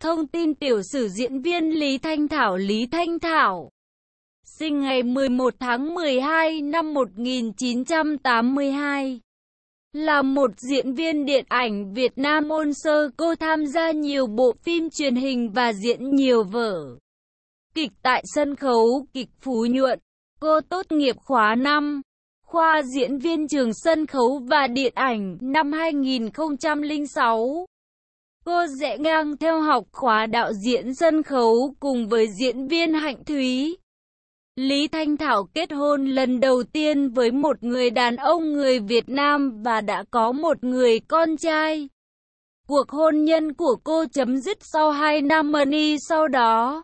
Thông tin tiểu sử diễn viên Lý Thanh Thảo Lý Thanh Thảo Sinh ngày 11 tháng 12 năm 1982 Là một diễn viên điện ảnh Việt Nam ôn sơ cô tham gia nhiều bộ phim truyền hình và diễn nhiều vở Kịch tại sân khấu, kịch phú nhuận Cô tốt nghiệp khóa 5 Khoa diễn viên trường sân khấu và điện ảnh năm 2006 Cô dễ ngang theo học khóa đạo diễn sân khấu cùng với diễn viên Hạnh Thúy. Lý Thanh Thảo kết hôn lần đầu tiên với một người đàn ông người Việt Nam và đã có một người con trai. Cuộc hôn nhân của cô chấm dứt sau 2 năm mani sau đó.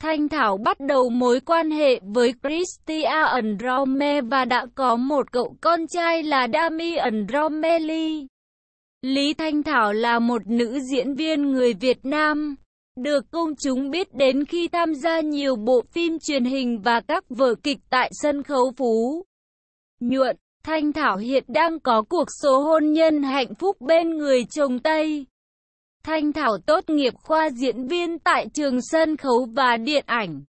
Thanh Thảo bắt đầu mối quan hệ với Christian Rome và đã có một cậu con trai là Dami Romeli. Lý Thanh Thảo là một nữ diễn viên người Việt Nam, được công chúng biết đến khi tham gia nhiều bộ phim truyền hình và các vở kịch tại sân khấu Phú. Nhuận, Thanh Thảo hiện đang có cuộc số hôn nhân hạnh phúc bên người chồng Tây. Thanh Thảo tốt nghiệp khoa diễn viên tại trường sân khấu và điện ảnh.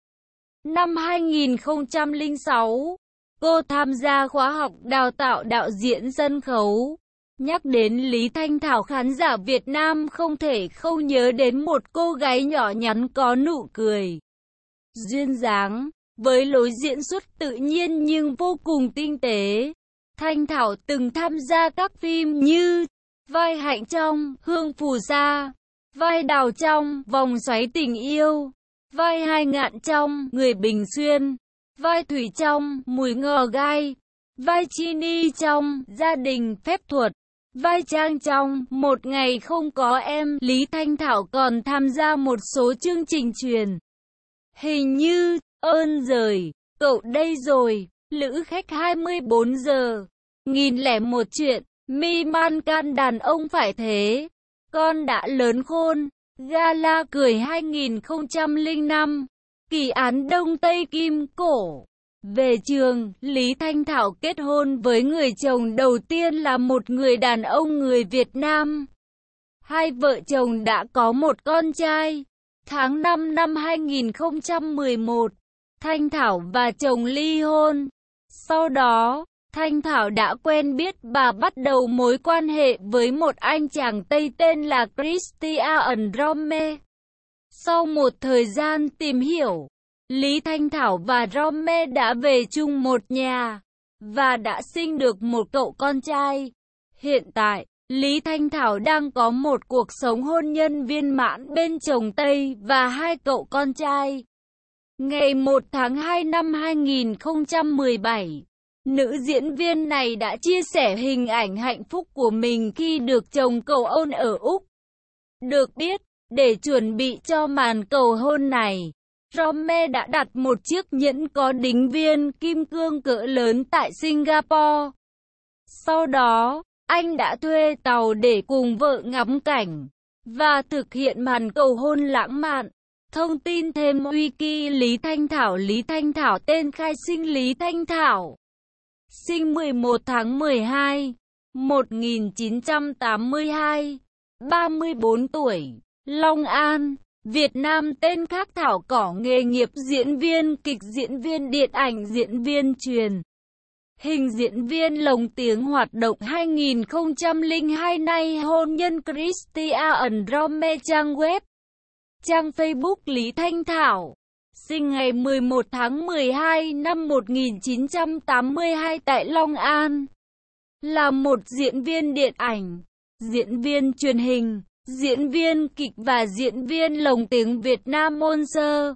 Năm 2006, cô tham gia khóa học đào tạo đạo diễn sân khấu. Nhắc đến Lý Thanh Thảo khán giả Việt Nam không thể không nhớ đến một cô gái nhỏ nhắn có nụ cười. Duyên dáng, với lối diễn xuất tự nhiên nhưng vô cùng tinh tế. Thanh Thảo từng tham gia các phim như Vai Hạnh Trong, Hương Phù Sa, Vai Đào Trong, Vòng Xoáy Tình Yêu, Vai Hai Ngạn Trong, Người Bình Xuyên, Vai Thủy Trong, Mùi Ngò Gai, Vai Chini Trong, Gia Đình Phép Thuật vai trang trong Một ngày không có em, Lý Thanh Thảo còn tham gia một số chương trình truyền. Hình như, ơn rời, cậu đây rồi, lữ khách 24 giờ, nghìn lẻ một chuyện, mi man can đàn ông phải thế, con đã lớn khôn, gala cười 2005, kỳ án Đông Tây Kim Cổ. Về trường, Lý Thanh Thảo kết hôn với người chồng đầu tiên là một người đàn ông người Việt Nam. Hai vợ chồng đã có một con trai. Tháng 5 năm 2011, Thanh Thảo và chồng ly hôn. Sau đó, Thanh Thảo đã quen biết và bắt đầu mối quan hệ với một anh chàng Tây tên là Christian Rome. Sau một thời gian tìm hiểu, Lý Thanh Thảo và Rome đã về chung một nhà, và đã sinh được một cậu con trai. Hiện tại, Lý Thanh Thảo đang có một cuộc sống hôn nhân viên mãn bên chồng Tây và hai cậu con trai. Ngày 1 tháng 2 năm 2017, nữ diễn viên này đã chia sẻ hình ảnh hạnh phúc của mình khi được chồng cầu hôn ở Úc. Được biết, để chuẩn bị cho màn cầu hôn này, Rome đã đặt một chiếc nhẫn có đính viên kim cương cỡ lớn tại Singapore. Sau đó, anh đã thuê tàu để cùng vợ ngắm cảnh và thực hiện màn cầu hôn lãng mạn. Thông tin thêm Wiki Lý Thanh Thảo Lý Thanh Thảo tên khai sinh Lý Thanh Thảo Sinh 11 tháng 12 1982 34 tuổi Long An Việt Nam tên khác thảo cỏ nghề nghiệp diễn viên kịch diễn viên điện ảnh diễn viên truyền hình diễn viên lồng tiếng hoạt động 2002 nay hôn nhân Christian Rome trang web trang Facebook Lý Thanh Thảo sinh ngày 11 tháng 12 năm 1982 tại Long An là một diễn viên điện ảnh diễn viên truyền hình diễn viên kịch và diễn viên lồng tiếng Việt Nam Môn Sơ.